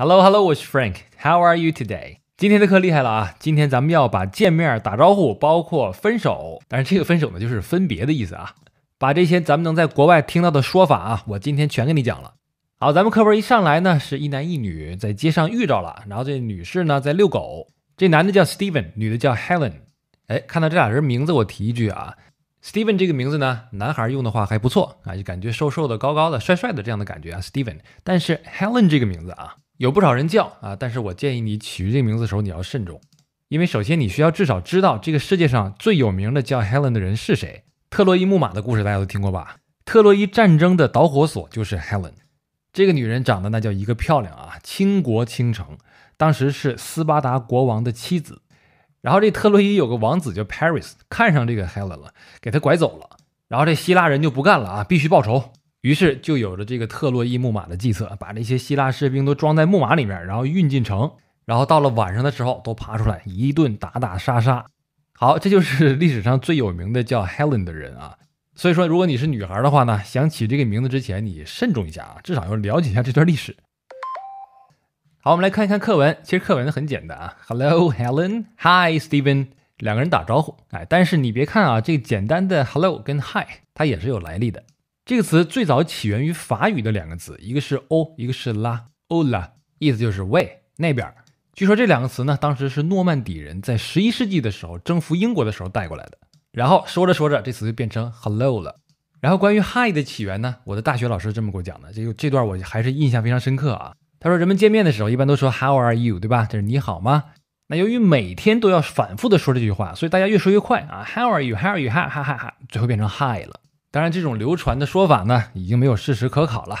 Hello, Hello，我是 Frank。How are you today？今天的课厉害了啊！今天咱们要把见面、打招呼，包括分手，但是这个分手呢，就是分别的意思啊。把这些咱们能在国外听到的说法啊，我今天全给你讲了。好，咱们课文一上来呢，是一男一女在街上遇着了，然后这女士呢在遛狗，这男的叫 Steven，女的叫 Helen。哎，看到这俩人名字，我提一句啊，Steven 这个名字呢，男孩用的话还不错啊，就感觉瘦瘦的、高高的、帅帅的这样的感觉啊，Steven。但是 Helen 这个名字啊。有不少人叫啊，但是我建议你取这个名字的时候你要慎重，因为首先你需要至少知道这个世界上最有名的叫 Helen 的人是谁。特洛伊木马的故事大家都听过吧？特洛伊战争的导火索就是 Helen，这个女人长得那叫一个漂亮啊，倾国倾城。当时是斯巴达国王的妻子，然后这特洛伊有个王子叫 Paris 看上这个 Helen 了，给她拐走了。然后这希腊人就不干了啊，必须报仇。于是就有了这个特洛伊木马的计策，把这些希腊士兵都装在木马里面，然后运进城，然后到了晚上的时候都爬出来，一顿打打杀杀。好，这就是历史上最有名的叫 Helen 的人啊。所以说，如果你是女孩的话呢，想起这个名字之前你慎重一下啊，至少要了解一下这段历史。好，我们来看一看课文。其实课文很简单啊，Hello Helen，Hi Stephen，两个人打招呼。哎，但是你别看啊，这个简单的 Hello 跟 Hi，它也是有来历的。这个词最早起源于法语的两个词，一个是欧，一个是拉，欧拉，意思就是喂那边。据说这两个词呢，当时是诺曼底人在十一世纪的时候征服英国的时候带过来的。然后说着说着，这词就变成 hello 了。然后关于 hi 的起源呢，我的大学老师这么给我讲的，这就这段我还是印象非常深刻啊。他说，人们见面的时候一般都说 how are you，对吧？就是你好吗？那由于每天都要反复的说这句话，所以大家越说越快啊，how are you，how are you，哈哈哈哈，最后变成 hi 了。当然，这种流传的说法呢，已经没有事实可考了。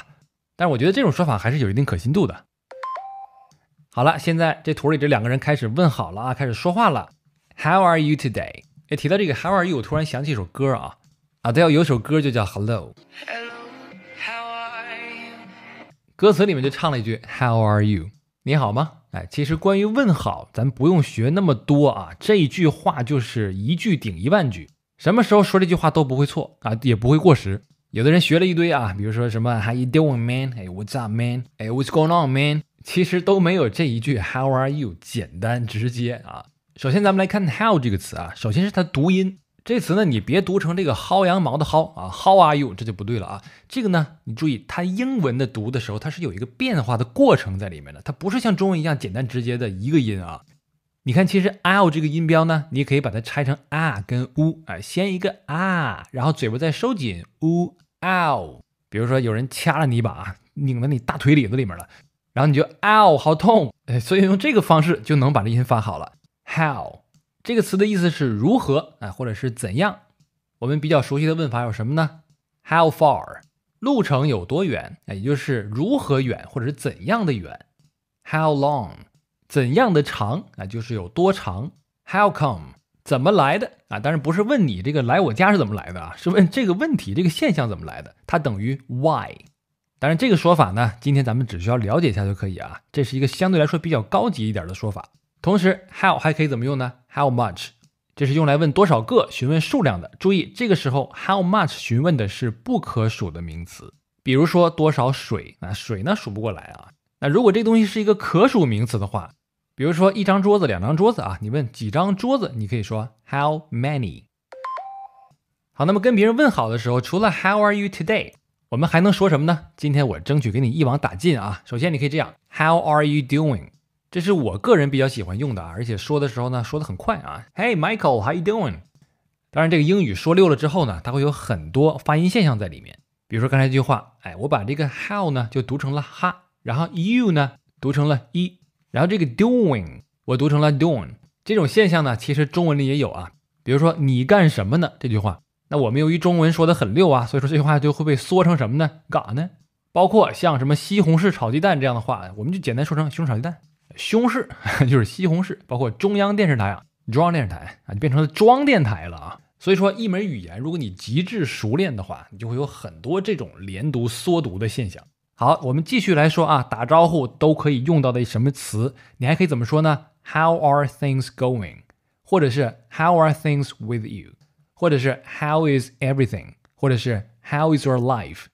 但是，我觉得这种说法还是有一定可信度的。好了，现在这图里这两个人开始问好了啊，开始说话了。How are you today？哎，提到这个 How are you，我突然想起一首歌啊啊，对，有首歌就叫 Hello，Hello，How are you？歌词里面就唱了一句 How are you？你好吗？哎，其实关于问好，咱不用学那么多啊，这一句话就是一句顶一万句。什么时候说这句话都不会错啊，也不会过时。有的人学了一堆啊，比如说什么 How you doing, man，Hey, w h a t s up man，Hey, w h a t s going on man，其实都没有这一句 how are you 简单直接啊。首先咱们来看 how 这个词啊，首先是它读音，这词呢你别读成这个薅羊毛的薅啊，how are you 这就不对了啊。这个呢你注意它英文的读的时候它是有一个变化的过程在里面的，它不是像中文一样简单直接的一个音啊。你看，其实 o 这个音标呢，你可以把它拆成啊跟呜啊，先一个啊，然后嘴巴再收紧呜 o 比如说有人掐了你一把，拧到你大腿里子里面了，然后你就 o 好痛哎，所以用这个方式就能把这音发好了。How 这个词的意思是如何啊，或者是怎样？我们比较熟悉的问法有什么呢？How far 路程有多远啊，也就是如何远或者是怎样的远？How long？怎样的长啊，就是有多长？How come？怎么来的啊？当然不是问你这个来我家是怎么来的啊，是问这个问题这个现象怎么来的？它等于 why？当然这个说法呢，今天咱们只需要了解一下就可以啊。这是一个相对来说比较高级一点的说法。同时，how 还可以怎么用呢？How much？这是用来问多少个，询问数量的。注意这个时候 how much 询问的是不可数的名词，比如说多少水啊，水呢数不过来啊。那如果这东西是一个可数名词的话，比如说一张桌子、两张桌子啊，你问几张桌子，你可以说 how many。好，那么跟别人问好的时候，除了 How are you today，我们还能说什么呢？今天我争取给你一网打尽啊。首先你可以这样 How are you doing？这是我个人比较喜欢用的，而且说的时候呢，说的很快啊。Hey Michael，How you doing？当然，这个英语说溜了之后呢，它会有很多发音现象在里面。比如说刚才这句话，哎，我把这个 How 呢就读成了哈，然后 You 呢读成了一。然后这个 doing 我读成了 doing 这种现象呢，其实中文里也有啊。比如说你干什么呢这句话，那我们由于中文说的很溜啊，所以说这句话就会被缩成什么呢？干啥呢？包括像什么西红柿炒鸡蛋这样的话，我们就简单说成西红柿炒鸡蛋。西红柿 就是西红柿，包括中央电视台啊，中央电视台啊就变成了装电台了啊。所以说一门语言，如果你极致熟练的话，你就会有很多这种连读缩读的现象。好，我们继续来说啊，打招呼都可以用到的什么词？你还可以怎么说呢？How are things going？或者是 How are things with you？或者是 How is everything？或者是 How is your life？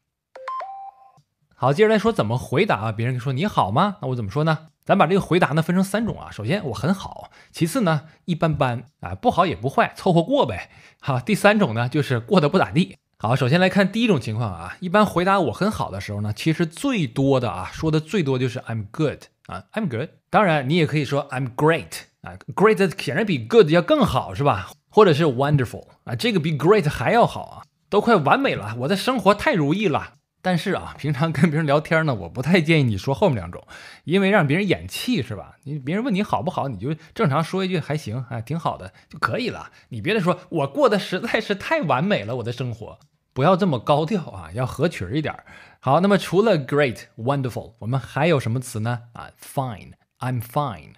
好，接着来说怎么回答啊？别人说你好吗？那我怎么说呢？咱把这个回答呢分成三种啊。首先我很好，其次呢一般般啊，不好也不坏，凑合过呗。好，第三种呢就是过得不咋地。好，首先来看第一种情况啊，一般回答我很好的时候呢，其实最多的啊，说的最多就是 I'm good 啊，I'm good。当然你也可以说 I'm great 啊，great 显然比 good 要更好是吧？或者是 wonderful 啊，这个比 great 还要好啊，都快完美了，我的生活太如意了。但是啊，平常跟别人聊天呢，我不太建议你说后面两种，因为让别人演戏是吧？你别人问你好不好，你就正常说一句还行啊，挺好的就可以了。你别再说我过得实在是太完美了，我的生活。不要这么高调啊，要合群儿一点儿。好，那么除了 great、wonderful，我们还有什么词呢？啊，fine，I'm fine。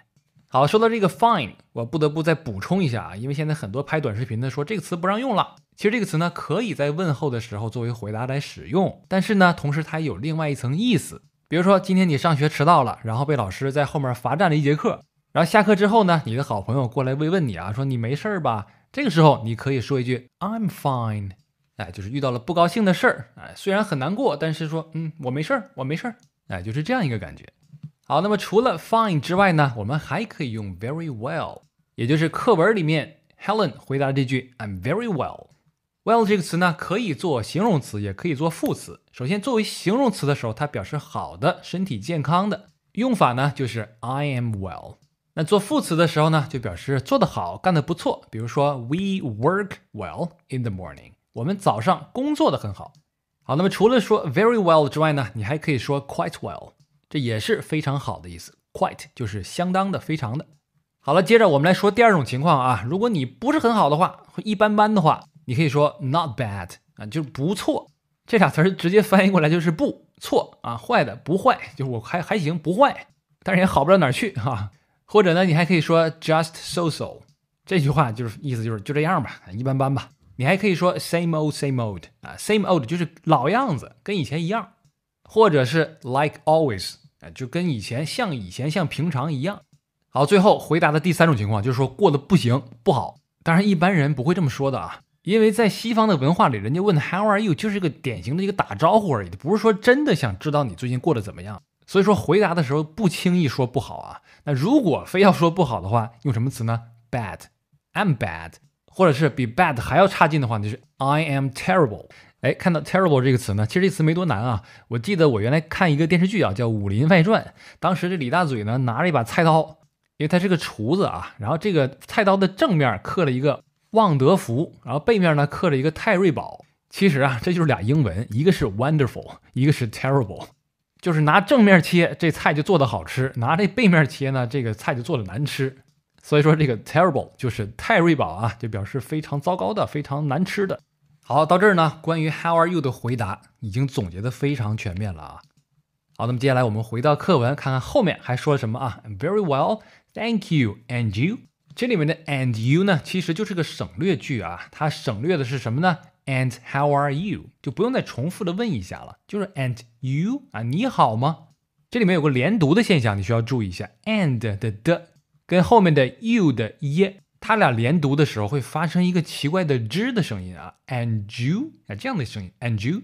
好，说到这个 fine，我不得不再补充一下啊，因为现在很多拍短视频的说这个词不让用了。其实这个词呢，可以在问候的时候作为回答来使用，但是呢，同时它也有另外一层意思。比如说，今天你上学迟到了，然后被老师在后面罚站了一节课，然后下课之后呢，你的好朋友过来慰问你啊，说你没事儿吧？这个时候，你可以说一句 I'm fine。哎，就是遇到了不高兴的事儿，哎，虽然很难过，但是说，嗯，我没事儿，我没事儿，哎，就是这样一个感觉。好，那么除了 fine 之外呢，我们还可以用 very well，也就是课文里面 Helen 回答这句 I'm very well。well 这个词呢，可以做形容词，也可以做副词。首先作为形容词的时候，它表示好的、身体健康的用法呢，就是 I am well。那做副词的时候呢，就表示做得好、干得不错。比如说 We work well in the morning。我们早上工作的很好，好，那么除了说 very well 之外呢，你还可以说 quite well，这也是非常好的意思。quite 就是相当的，非常的。好了，接着我们来说第二种情况啊，如果你不是很好的话，一般般的话，你可以说 not bad 啊，就是不错。这俩词儿直接翻译过来就是不错啊，坏的不坏，就是我还还行，不坏，但是也好不到哪去啊。或者呢，你还可以说 just so so，这句话就是意思就是就这样吧，一般般吧。你还可以说 same old same old 啊，same old 就是老样子，跟以前一样，或者是 like always 啊，就跟以前像以前像平常一样。好，最后回答的第三种情况就是说过的不行不好，当然一般人不会这么说的啊，因为在西方的文化里，人家问 how are you 就是一个典型的一个打招呼而已，不是说真的想知道你最近过得怎么样。所以说回答的时候不轻易说不好啊。那如果非要说不好的话，用什么词呢？Bad，I'm bad。或者是比 bad 还要差劲的话，就是 I am terrible。哎，看到 terrible 这个词呢，其实这词没多难啊。我记得我原来看一个电视剧啊，叫《武林外传》，当时这李大嘴呢拿着一把菜刀，因为他是个厨子啊。然后这个菜刀的正面刻了一个旺德福，然后背面呢刻了一个泰瑞宝。其实啊，这就是俩英文，一个是 wonderful，一个是 terrible。就是拿正面切这菜就做的好吃，拿这背面切呢，这个菜就做的难吃。所以说这个 terrible 就是太瑞宝啊，就表示非常糟糕的，非常难吃的。好，到这儿呢，关于 how are you 的回答已经总结的非常全面了啊。好，那么接下来我们回到课文，看看后面还说了什么啊。Very well, thank you, and you。这里面的 and you 呢，其实就是个省略句啊，它省略的是什么呢？And how are you？就不用再重复的问一下了，就是 and you 啊，你好吗？这里面有个连读的现象，你需要注意一下 and 的的。跟后面的 y o u 的 e，它俩连读的时候会发生一个奇怪的吱的声音啊，and you 啊这样的声音，and you。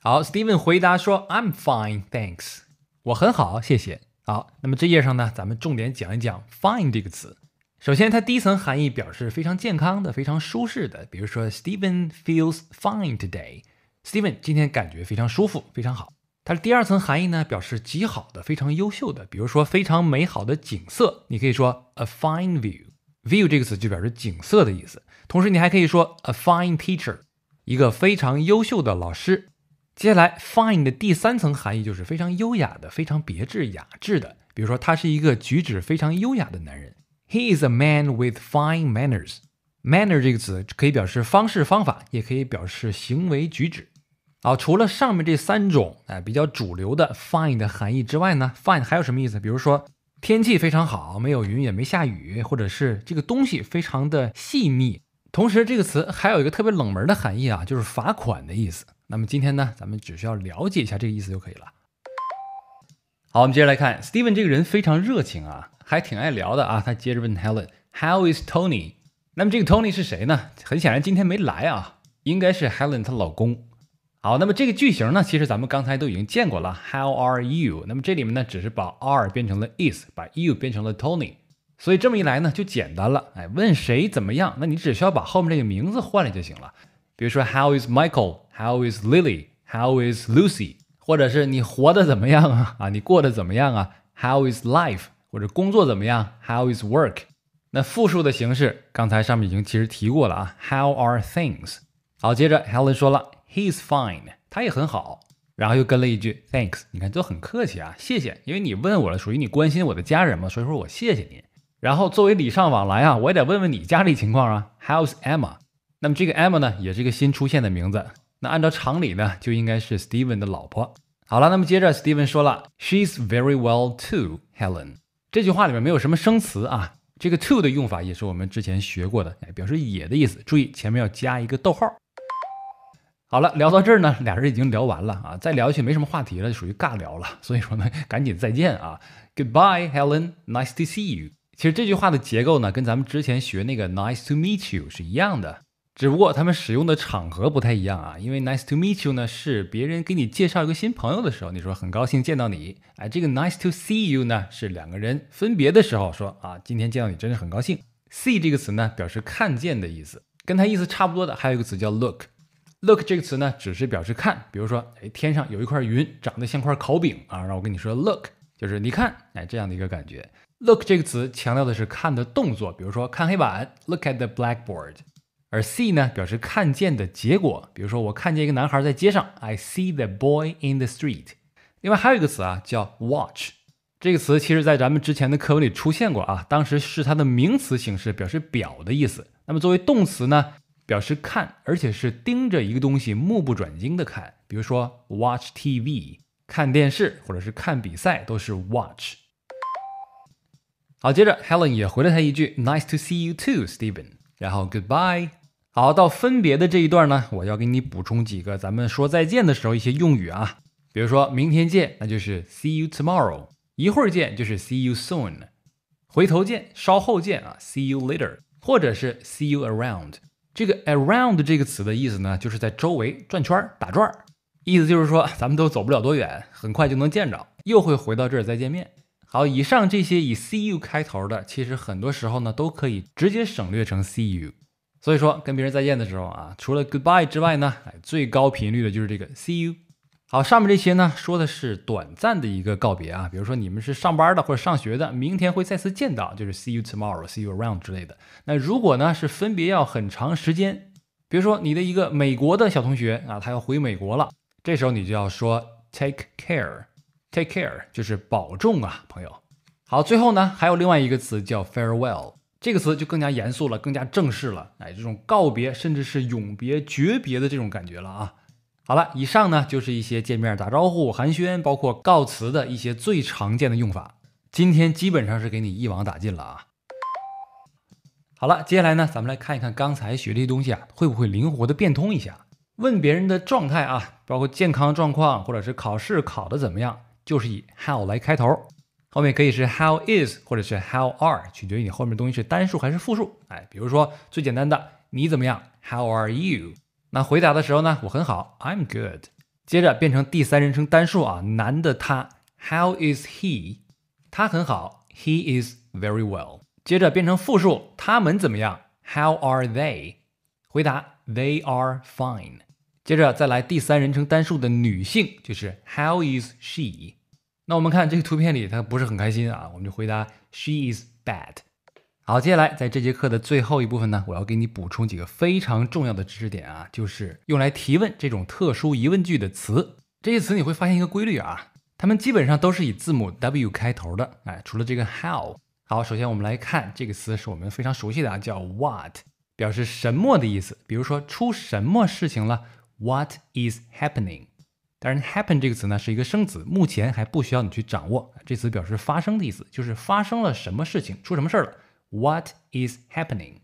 好，Steven 回答说，I'm fine, thanks。我很好，谢谢。好，那么这页上呢，咱们重点讲一讲 fine 这个词。首先，它第一层含义表示非常健康的、非常舒适的，比如说，Steven feels fine today。Steven 今天感觉非常舒服，非常好。它的第二层含义呢，表示极好的、非常优秀的，比如说非常美好的景色，你可以说 a fine view。view 这个词就表示景色的意思。同时，你还可以说 a fine teacher，一个非常优秀的老师。接下来，fine 的第三层含义就是非常优雅的、非常别致、雅致的。比如说，他是一个举止非常优雅的男人。He is a man with fine manners。manner 这个词可以表示方式、方法，也可以表示行为举止。好，除了上面这三种哎比较主流的 fine 的含义之外呢，fine 还有什么意思？比如说天气非常好，没有云也没下雨，或者是这个东西非常的细密。同时，这个词还有一个特别冷门的含义啊，就是罚款的意思。那么今天呢，咱们只需要了解一下这个意思就可以了。好，我们接着来看，Steven 这个人非常热情啊，还挺爱聊的啊。他接着问 Helen，How is Tony？那么这个 Tony 是谁呢？很显然今天没来啊，应该是 Helen 她老公。好，那么这个句型呢，其实咱们刚才都已经见过了。How are you？那么这里面呢，只是把 are 变成了 is，把 you 变成了 Tony。所以这么一来呢，就简单了。哎，问谁怎么样？那你只需要把后面这个名字换了就行了。比如说，How is Michael？How is Lily？How is Lucy？或者是你活得怎么样啊？啊，你过得怎么样啊？How is life？或者工作怎么样？How is work？那复数的形式，刚才上面已经其实提过了啊。How are things？好，接着 Helen 说了。He's fine，他也很好。然后又跟了一句 Thanks，你看都很客气啊，谢谢。因为你问我了，属于你关心我的家人嘛，所以说我谢谢你。然后作为礼尚往来啊，我也得问问你家里情况啊。How's Emma？那么这个 Emma 呢，也是一个新出现的名字。那按照常理呢，就应该是 Steven 的老婆。好了，那么接着 Steven 说了，She's very well too，Helen。这句话里面没有什么生词啊，这个 too 的用法也是我们之前学过的，表示也的意思。注意前面要加一个逗号。好了，聊到这儿呢，俩人已经聊完了啊，再聊下去没什么话题了，就属于尬聊了。所以说呢，赶紧再见啊，Goodbye Helen，Nice to see you。其实这句话的结构呢，跟咱们之前学那个 Nice to meet you 是一样的，只不过他们使用的场合不太一样啊。因为 Nice to meet you 呢，是别人给你介绍一个新朋友的时候，你说很高兴见到你。哎，这个 Nice to see you 呢，是两个人分别的时候说啊，今天见到你真的很高兴。See 这个词呢，表示看见的意思，跟它意思差不多的还有一个词叫 look。Look 这个词呢，只是表示看，比如说，哎，天上有一块云，长得像块烤饼啊，让我跟你说，look 就是你看，哎，这样的一个感觉。Look 这个词强调的是看的动作，比如说看黑板，look at the blackboard。而 see 呢，表示看见的结果，比如说我看见一个男孩在街上，I see the boy in the street。另外还有一个词啊，叫 watch，这个词其实在咱们之前的课文里出现过啊，当时是它的名词形式，表示表的意思。那么作为动词呢？表示看，而且是盯着一个东西目不转睛的看，比如说 watch TV 看电视，或者是看比赛，都是 watch。好，接着 Helen 也回了他一句 Nice to see you too, Stephen。然后 Goodbye。好，到分别的这一段呢，我要给你补充几个咱们说再见的时候一些用语啊，比如说明天见，那就是 See you tomorrow。一会儿见就是 See you soon。回头见，稍后见啊，See you later，或者是 See you around。这个 around 这个词的意思呢，就是在周围转圈儿打转儿，意思就是说咱们都走不了多远，很快就能见着，又会回到这儿再见面。好，以上这些以 see you 开头的，其实很多时候呢，都可以直接省略成 see you。所以说跟别人再见的时候啊，除了 goodbye 之外呢，哎，最高频率的就是这个 see you。好，上面这些呢，说的是短暂的一个告别啊，比如说你们是上班的或者上学的，明天会再次见到，就是 see you tomorrow，see you around 之类的。那如果呢是分别要很长时间，比如说你的一个美国的小同学啊，他要回美国了，这时候你就要说 take care，take care 就是保重啊，朋友。好，最后呢还有另外一个词叫 farewell，这个词就更加严肃了，更加正式了，哎，这种告别甚至是永别、诀别的这种感觉了啊。好了，以上呢就是一些见面打招呼、寒暄，包括告辞的一些最常见的用法。今天基本上是给你一网打尽了啊。好了，接下来呢，咱们来看一看刚才学这些东西啊，会不会灵活的变通一下？问别人的状态啊，包括健康状况，或者是考试考的怎么样，就是以 how 来开头，后面可以是 how is，或者是 how are，取决于你后面东西是单数还是复数。哎，比如说最简单的，你怎么样？How are you？那回答的时候呢，我很好，I'm good。接着变成第三人称单数啊，男的他，How is he？他很好，He is very well。接着变成复数，他们怎么样？How are they？回答，They are fine。接着再来第三人称单数的女性，就是 How is she？那我们看这个图片里，她不是很开心啊，我们就回答，She is bad。好，接下来在这节课的最后一部分呢，我要给你补充几个非常重要的知识点啊，就是用来提问这种特殊疑问句的词。这些词你会发现一个规律啊，它们基本上都是以字母 W 开头的。哎，除了这个 How。好，首先我们来看这个词是我们非常熟悉的啊，叫 What，表示什么的意思。比如说出什么事情了？What is happening？当然，Happen 这个词呢是一个生词，目前还不需要你去掌握。这词表示发生的意思，就是发生了什么事情，出什么事儿了。What is happening？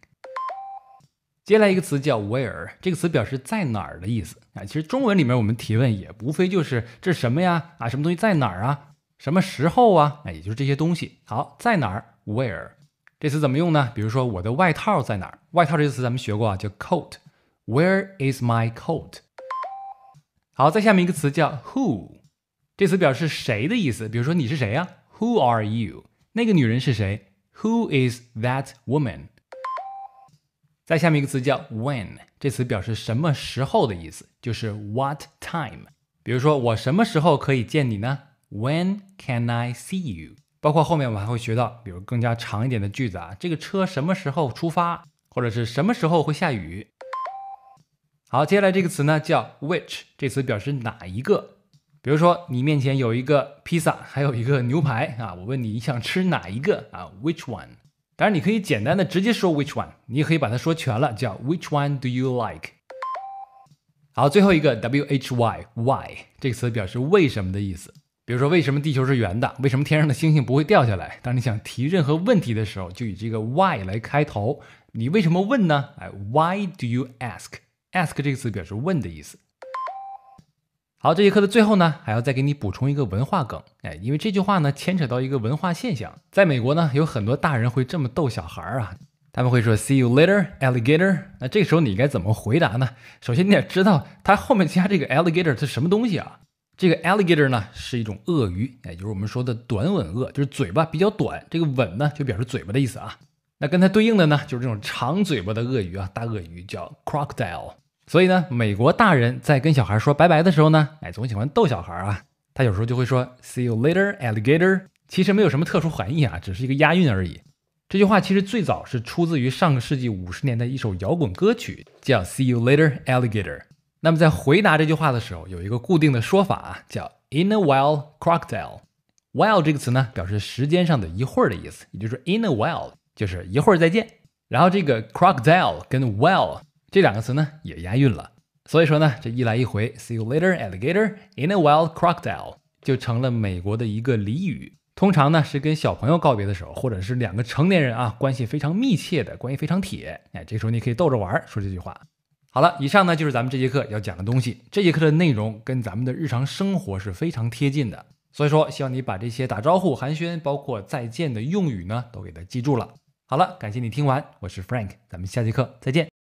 接下来一个词叫 where，这个词表示在哪儿的意思啊。其实中文里面我们提问也无非就是这是什么呀？啊，什么东西在哪儿啊？什么时候啊？那也就是这些东西。好，在哪儿？Where？这词怎么用呢？比如说我的外套在哪儿？外套这个词咱们学过啊，叫 coat。Where is my coat？好，再下面一个词叫 who，这词表示谁的意思。比如说你是谁呀？Who are you？那个女人是谁？Who is that woman？再下面一个词叫 when，这词表示什么时候的意思，就是 what time。比如说我什么时候可以见你呢？When can I see you？包括后面我们还会学到，比如更加长一点的句子啊，这个车什么时候出发，或者是什么时候会下雨。好，接下来这个词呢叫 which，这词表示哪一个。比如说，你面前有一个披萨，还有一个牛排啊，我问你想吃哪一个啊？Which one？当然，你可以简单的直接说 Which one？你也可以把它说全了，叫 Which one do you like？好，最后一个 W H Y？Why？这个词表示为什么的意思。比如说，为什么地球是圆的？为什么天上的星星不会掉下来？当你想提任何问题的时候，就以这个 Why 来开头。你为什么问呢？哎，Why do you ask？Ask 这个词表示问的意思。好，这节课的最后呢，还要再给你补充一个文化梗，哎，因为这句话呢牵扯到一个文化现象，在美国呢，有很多大人会这么逗小孩儿啊，他们会说 See you later, alligator。那这个时候你该怎么回答呢？首先你得知道它后面加这个 alligator 是什么东西啊？这个 alligator 呢是一种鳄鱼，哎，就是我们说的短吻鳄，就是嘴巴比较短，这个吻呢就表示嘴巴的意思啊。那跟它对应的呢就是这种长嘴巴的鳄鱼啊，大鳄鱼叫 crocodile。所以呢，美国大人在跟小孩说拜拜的时候呢，哎，总喜欢逗小孩啊。他有时候就会说 “See you later, alligator”。其实没有什么特殊含义啊，只是一个押韵而已。这句话其实最早是出自于上个世纪五十年代一首摇滚歌曲，叫 “See you later, alligator”。那么在回答这句话的时候，有一个固定的说法啊，叫 “In a while, crocodile”。“While” 这个词呢，表示时间上的一会儿的意思，也就是说 “In a while” 就是一会儿再见。然后这个 “crocodile” 跟 “while”。这两个词呢也押韵了，所以说呢，这一来一回，See you later, alligator in a wild crocodile，就成了美国的一个俚语。通常呢是跟小朋友告别的时候，或者是两个成年人啊关系非常密切的关系非常铁，哎，这时候你可以逗着玩说这句话。好了，以上呢就是咱们这节课要讲的东西。这节课的内容跟咱们的日常生活是非常贴近的，所以说希望你把这些打招呼、寒暄，包括再见的用语呢都给它记住了。好了，感谢你听完，我是 Frank，咱们下节课再见。